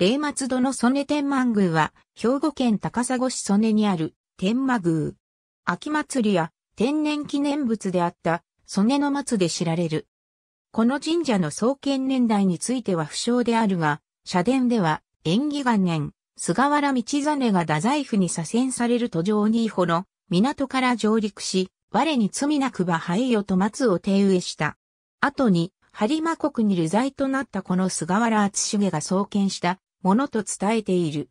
霊末戸の曽根天満宮は、兵庫県高砂市曽根にある天満宮。秋祭りや天然記念物であった曽根の松で知られる。この神社の創建年代については不詳であるが、社殿では、縁起元年、菅原道真が太宰府に左遷される途上にほの港から上陸し、我に罪なくば廃よと松を手植えした。後に、播磨国に流罪となったこの菅原厚重が創建したものと伝えている。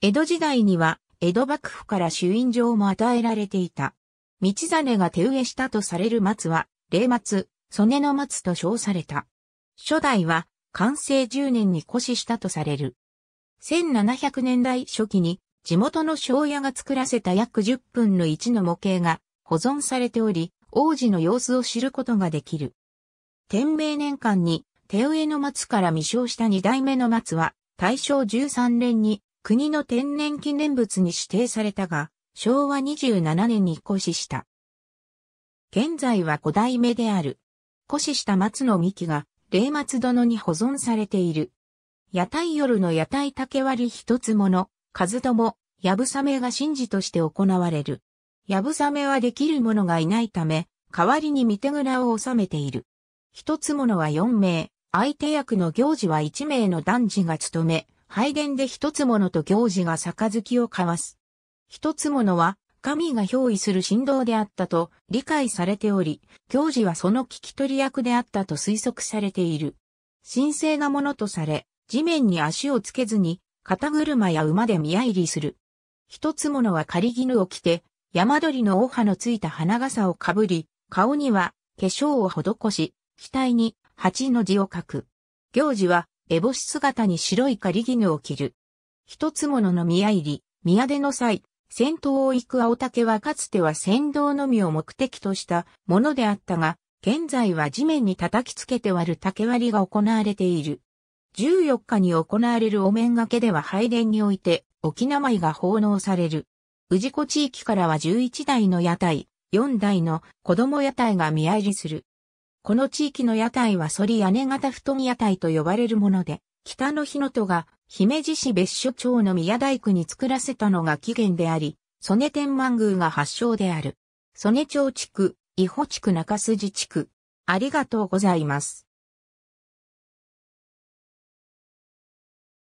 江戸時代には、江戸幕府から朱印状も与えられていた。道真が手植えしたとされる松は、霊松、曽根の松と称された。初代は、完成10年に古死したとされる。1700年代初期に、地元の庄屋が作らせた約10分の1の模型が保存されており、王子の様子を知ることができる。天明年間に手植えの松から未生した二代目の松は、大正13年に国の天然記念物に指定されたが、昭和27年に故死した。現在は5代目である。故死した松の幹が、霊松殿に保存されている。屋台夜の屋台竹割り一つもの、数とも、やぶさめが神事として行われる。やぶさめはできる者がいないため、代わりに見手蔵を収めている。一つものは4名、相手役の行事は一名の男児が務め、拝殿で一つものと行事が杯を交わす。一つものは、神が憑依する振動であったと理解されており、行事はその聞き取り役であったと推測されている。神聖なものとされ、地面に足をつけずに、肩車や馬で宮入りする。一つものは仮絹を着て、山鳥の王葉のついた花笠をかぶり、顔には化粧を施し、額に八の字を書く。行事は、烏帽子姿に白い狩り犬を着る。一つものの宮入り、宮出の際、先頭を行く青竹はかつては先導のみを目的としたものであったが、現在は地面に叩きつけて割る竹割りが行われている。14日に行われるお面掛けでは拝殿において、沖縄が奉納される。治子地域からは11台の屋台、4台の子供屋台が見入りする。この地域の屋台は反り屋根型布団屋台と呼ばれるもので、北の日の戸が姫路市別所町の宮大工に作らせたのが起源であり、曽根天満宮が発祥である。曽根町地区、伊保地区中筋地区。ありがとうございます。